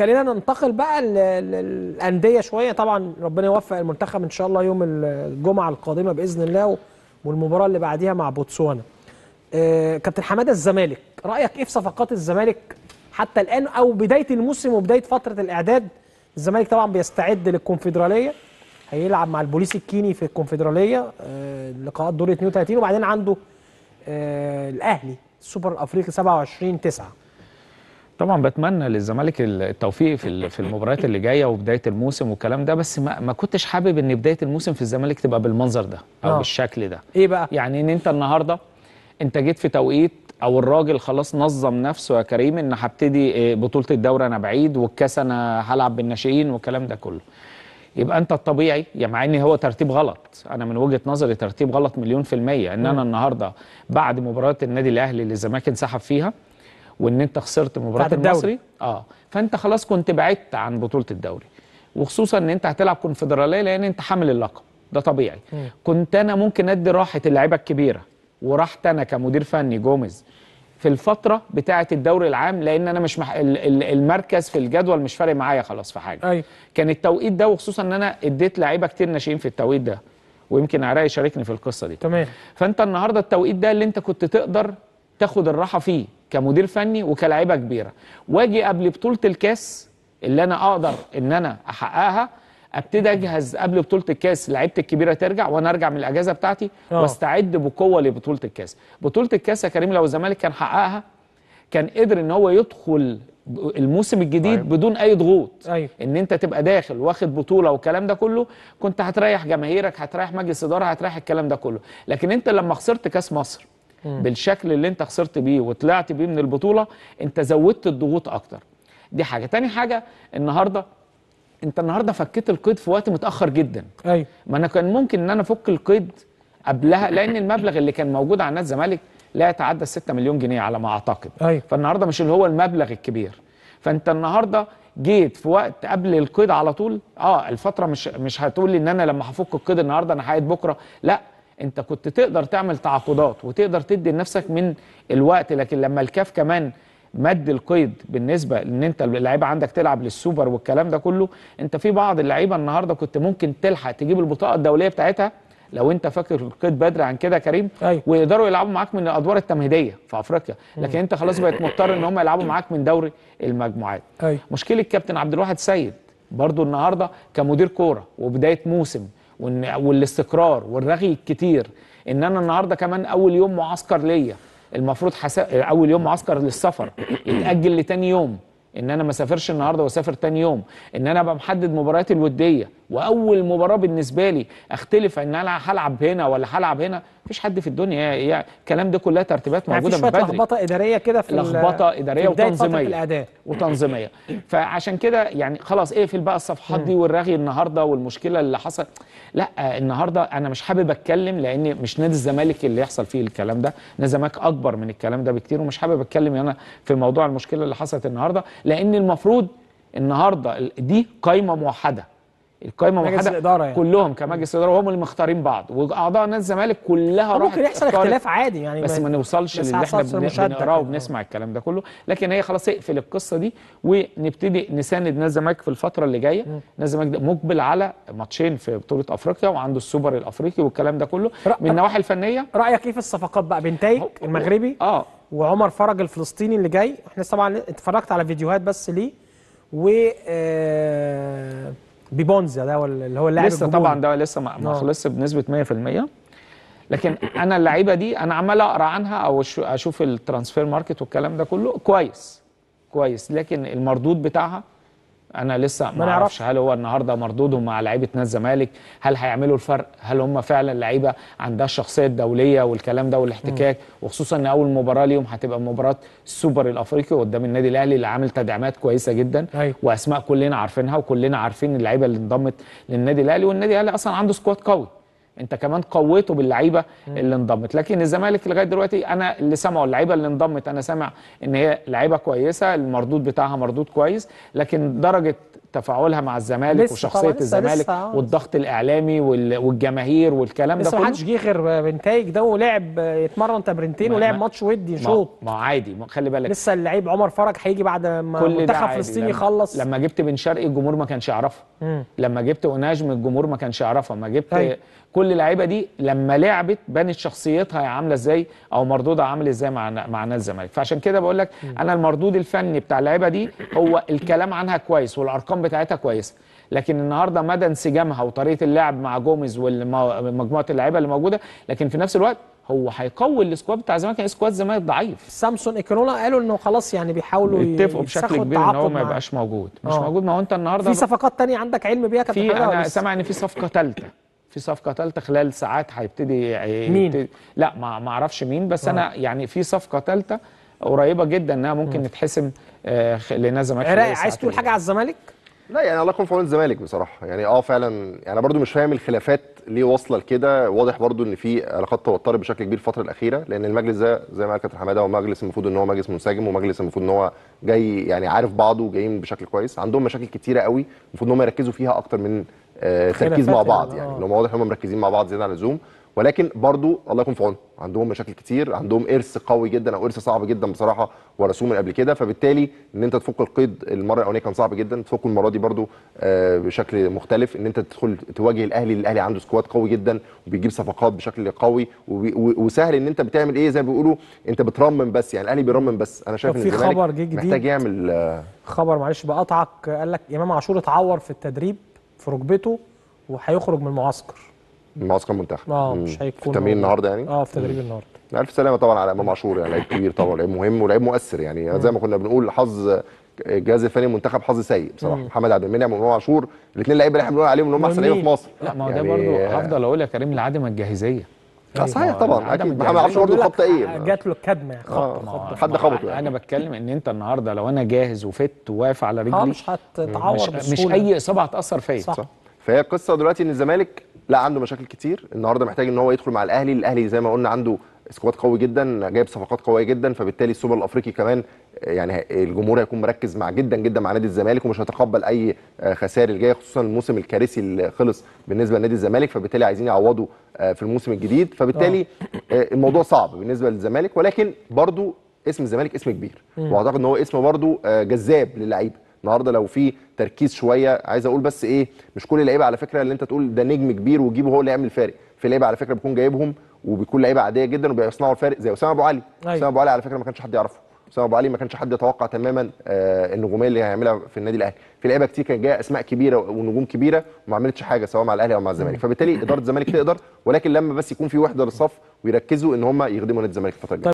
خلينا ننتقل بقى للانديه شويه طبعا ربنا يوفق المنتخب ان شاء الله يوم الجمعه القادمه باذن الله والمباراه اللي بعديها مع بوتسوانا آه كابتن حماده الزمالك رايك ايه في صفقات الزمالك حتى الان او بدايه الموسم وبدايه فتره الاعداد الزمالك طبعا بيستعد للكونفدراليه هيلعب مع البوليس الكيني في الكونفدراليه آه لقاءات دور 32 وبعدين عنده آه الاهلي السوبر الافريقي 27 9 طبعا بتمنى للزمالك التوفيق في في المباريات اللي جايه وبدايه الموسم والكلام ده بس ما, ما كنتش حابب ان بدايه الموسم في الزمالك تبقى بالمنظر ده او آه. بالشكل ده ايه بقى يعني ان انت النهارده انت جيت في توقيت او الراجل خلاص نظم نفسه يا كريم ان هبتدي آه، بطوله الدوري انا بعيد والكاس انا هلعب بالناشئين والكلام ده كله يبقى انت الطبيعي يعني مع ان هو ترتيب غلط انا من وجهه نظري ترتيب غلط مليون في الميه ان انا النهارده بعد مباراه النادي الاهلي اللي الزمالك انسحب فيها وان انت خسرت مباراه المصري اه فانت خلاص كنت بعدت عن بطوله الدوري وخصوصا ان انت هتلعب كونفدراليه لان انت حامل اللقب ده طبيعي م. كنت انا ممكن ادي راحه اللعيبه الكبيره وراحت انا كمدير فني جوميز في الفتره بتاعه الدوري العام لان انا مش مح... المركز في الجدول مش فارق معايا خلاص في حاجه أي. أيوه. كان التوقيت ده وخصوصا ان انا اديت لعيبه كتير ناشئين في التوقيت ده ويمكن عراقي يشاركني في القصه دي تمام فانت النهارده التوقيت ده اللي انت كنت تقدر تاخد الراحه فيه كمدير فني وكلاعيبه كبيره واجي قبل بطوله الكاس اللي انا اقدر ان انا احققها ابتدي اجهز قبل بطوله الكاس لعيبتي الكبيره ترجع وانا ارجع من الاجازه بتاعتي أوه. واستعد بقوه لبطوله الكاس بطوله الكاس يا كريم لو الزمالك كان حققها كان قدر ان هو يدخل الموسم الجديد أيوة. بدون اي ضغوط أيوة. ان انت تبقى داخل واخد بطوله والكلام ده كله كنت هتريح جماهيرك هتريح مجلس اداره هتريح الكلام ده كله لكن انت لما خسرت كاس مصر بالشكل اللي انت خسرت بيه وطلعت بيه من البطوله انت زودت الضغوط اكتر دي حاجه تاني حاجه النهارده انت النهارده فكيت القيد في وقت متاخر جدا ايوه ما انا كان ممكن ان انا افك القيد قبلها لان المبلغ اللي كان موجود على نادي الزمالك لا يتعدى 6 مليون جنيه على ما اعتقد أيوة. فالنهارده مش اللي هو المبلغ الكبير فانت النهارده جيت في وقت قبل القيد على طول اه الفتره مش مش هتقول لي ان انا لما هفك القيد النهارده انا هعيد بكره لا انت كنت تقدر تعمل تعاقدات وتقدر تدي لنفسك من الوقت لكن لما الكاف كمان مد القيد بالنسبه ان انت اللعيبه عندك تلعب للسوبر والكلام ده كله انت في بعض اللعيبه النهارده كنت ممكن تلحق تجيب البطاقه الدوليه بتاعتها لو انت فاكر القيد بدري عن كده يا كريم أيوة. ويقدروا يلعبوا معاك من الادوار التمهيديه في افريقيا لكن انت خلاص بقيت مضطر ان هم يلعبوا معاك من دوري المجموعات أيوة. مشكله كابتن عبد الواحد سيد برضه النهارده كمدير كوره وبدايه موسم والاستقرار والرغي الكتير ان انا النهارده كمان اول يوم معسكر ليا المفروض حس... اول يوم معسكر للسفر يتاجل لتاني يوم ان انا ما سافرش النهارده واسافر تاني يوم ان انا ابقى محدد مبارياتي الوديه واول مباراه بالنسبه لي اختلف ان انا هلعب هنا ولا هلعب هنا مفيش حد في الدنيا يعني الكلام ده كلها ترتيبات يعني موجوده من بدري لخبطه اداريه كده في لخبطه اداريه في وتنظيميه وتنظيميه فعشان كده يعني خلاص اقفل بقى الصفحات دي والرغي النهارده والمشكله اللي حصل لا النهارده انا مش حابب اتكلم لان مش نادي الزمالك اللي يحصل فيه الكلام ده نادي الزمالك اكبر من الكلام ده بكتير ومش حابب اتكلم انا في موضوع المشكله اللي حصلت النهارده لان المفروض النهارده دي قايمه موحده القائمه موحده الإدارة يعني. كلهم كمجلس اداره وهم اللي مختارين بعض واعضاء نادي الزمالك كلها راحت ممكن يحصل اختلاف عادي يعني بس ما نوصلش للي احنا بنقراه يعني. وبنسمع الكلام ده كله لكن هي خلاص اقفل القصه دي ونبتدي نساند نادي الزمالك في الفتره اللي جايه نادي الزمالك مقبل على ماتشين في بطوله افريقيا وعنده السوبر الافريقي والكلام ده كله من النواحي الفنيه رايك ايه في الصفقات بقى بنتايج المغربي اه وعمر فرج الفلسطيني اللي جاي احنا طبعا اتفرجت على فيديوهات بس ليه و آه ببونزا ده اللي هو اللاعب لسه طبعا ده لسه ما, ما آه. خلصش بنسبه 100% لكن انا اللعيبه دي انا عمال اقرا عنها او اشوف الترانسفير ماركت والكلام ده كله كويس كويس لكن المردود بتاعها انا لسه ما اعرفش هل هو النهارده مردوده مع لعيبه نادي الزمالك هل هيعملوا الفرق هل هم فعلا لعيبه عندها الشخصيه الدوليه والكلام ده والاحتكاك م. وخصوصا ان اول مباراه ليهم هتبقى مباراه السوبر الافريقي قدام النادي الاهلي اللي عامل تدعيمات كويسه جدا أيوه. واسماء كلنا عارفينها وكلنا عارفين اللعيبه اللي انضمت للنادي الاهلي والنادي الاهلي اصلا عنده سكواد قوي انت كمان قويته باللعيبه اللي انضمت لكن الزمالك لغايه دلوقتي انا اللي سامعه اللعيبه اللي انضمت انا سامع ان هي لعيبه كويسه المردود بتاعها مردود كويس لكن درجه تفاعلها مع الزمالك وشخصيه الزمالك لسه. آه. والضغط الاعلامي والجماهير والكلام ده كله بس جه غير بنتايج ده ولعب آه، يتمرن تمرينتين ولعب ماتش ودي شوط ما عادي ما خلي بالك لسه اللعيب عمر فرج هيجي بعد ما منتخب فلسطين يخلص لما جبت بن شرقي الجمهور ما كانش يعرفه لما جبت اوناجم الجمهور ما كانش يعرفها ما جبت هاي. طيب. كل اللعيبه دي لما لعبت بنت شخصيتها عامله ازاي او مردودها عامل ازاي مع مع نادي الزمالك فعشان كده بقول لك انا المردود الفني بتاع اللعيبه دي هو الكلام عنها كويس والارقام الارقام بتاعتها كويسه لكن النهارده مدى انسجامها وطريقه اللعب مع جوميز ومجموعه اللعيبه اللي موجوده لكن في نفس الوقت هو هيقوي السكواد بتاع الزمالك كان سكواد الزمالك ضعيف سامسون ايكرولا قالوا انه خلاص يعني بيحاولوا يتفقوا بشكل كبير ان هو ما يبقاش موجود مش أوه. موجود ما هو انت النهارده في صفقات ثانيه عندك علم بيها كابتن في انا سامع ان في صفقه ثالثه في صفقه ثالثه خلال ساعات هيبتدي مين؟ لا ما اعرفش مين بس أوه. انا آه. يعني في صفقه ثالثه قريبه جدا انها ممكن تتحسم آه، لنازل الزمالك عايز تقول حاجه على الزمالك؟ لا يعني الله يكون في عون الزمالك بصراحه يعني اه فعلا يعني برضو مش فاهم الخلافات ليه واصله لكده واضح برضو ان في علاقات توترت بشكل كبير الفتره الاخيره لان المجلس ده زي ما قال كابتن حماده هو مجلس المفروض ان هو مجلس منسجم ومجلس المفروض ان هو جاي يعني عارف بعضه وجايين بشكل كويس عندهم مشاكل كتيره قوي المفروض ان هم يركزوا فيها اكتر من آه، تركيز مع يعني، بعض يعني, ان آه. هم واضح ان هم مركزين مع بعض زياده عن اللزوم ولكن برضو الله يكون في عونهم عندهم مشاكل كتير عندهم ارث قوي جدا او ارث صعب جدا بصراحه ورثوه من قبل كده فبالتالي ان انت تفك القيد المره الاولانيه كان صعب جدا تفكه المره دي برضو آه، بشكل مختلف ان انت تدخل تواجه الاهلي الاهلي عنده سكواد قوي جدا وبيجيب صفقات بشكل قوي وسهل ان انت بتعمل ايه زي ما بيقولوا انت بترمم بس يعني الاهلي بيرمم بس انا شايف ان في خبر جه جديد محتاج يعمل آه، خبر معلش بقطعك قال لك امام عاشور اتعور في التدريب في ركبته وهيخرج من المعسكر معسكر المنتخب اه مش هيكون تمرين النهارده يعني اه في تدريب النهارده الف سلامه طبعا على امام عاشور يعني لعيب كبير طبعا لعيب مهم ولعيب مؤثر يعني مم. زي ما كنا بنقول حظ الجهاز الفني المنتخب حظ سيء بصراحه محمد عبد المنعم وامام عاشور الاثنين لعيبه اللي احنا بنقول عليهم ان هم احسن لعيبه في مصر لا ما هو يعني ده برضه آه. هفضل اقول يا كريم لعدم الجاهزيه لا آه، صحيح طبعا اكيد محمد عاشور برضه خبطه ايه آه، جات له الكدمه يعني خبطه حد خبطه يعني انا بتكلم ان انت النهارده لو انا جاهز وفت وواقف على رجلي مش هتتعور مش, اي اصابه هتاثر فيا فهي القصه دلوقتي ان الزمالك لا عنده مشاكل كتير النهارده محتاج ان هو يدخل مع الاهلي الاهلي زي ما قلنا عنده سكواد قوي جدا جايب صفقات قويه جدا فبالتالي السوبر الافريقي كمان آه، يعني الجمهور هيكون مركز مع جدا جدا مع نادي الزمالك ومش هيتقبل اي آه، خسائر الجايه خصوصا الموسم الكارثي اللي خلص بالنسبه لنادي الزمالك فبالتالي عايزين يعوضوا آه، في الموسم الجديد فبالتالي الموضوع صعب بالنسبه للزمالك ولكن برضو اسم الزمالك اسم كبير واعتقد ان هو اسم برضو جذاب للعيبه النهارده لو في تركيز شويه عايز اقول بس ايه مش كل اللعيبه على فكره اللي انت تقول ده نجم كبير وتجيبه هو اللي يعمل فارق في لعيبه على فكره بيكون جايبهم وبيكون لعيبه عاديه جدا وبيصنعوا الفارق زي اسامه ابو علي أيوة. اسامه ابو علي على فكره ما كانش حد يعرفه اسامه ابو علي ما كانش حد يتوقع تماما آه النجوميه اللي هيعملها في النادي الاهلي في لعيبه كتير كانت جايه اسماء كبيره ونجوم كبيره وما عملتش حاجه سواء مع الاهلي او مع الزمالك فبالتالي اداره الزمالك تقدر ولكن لما بس يكون في وحده للصف ويركزوا ان هم يخدموا نادي الزمالك الفتره الجايه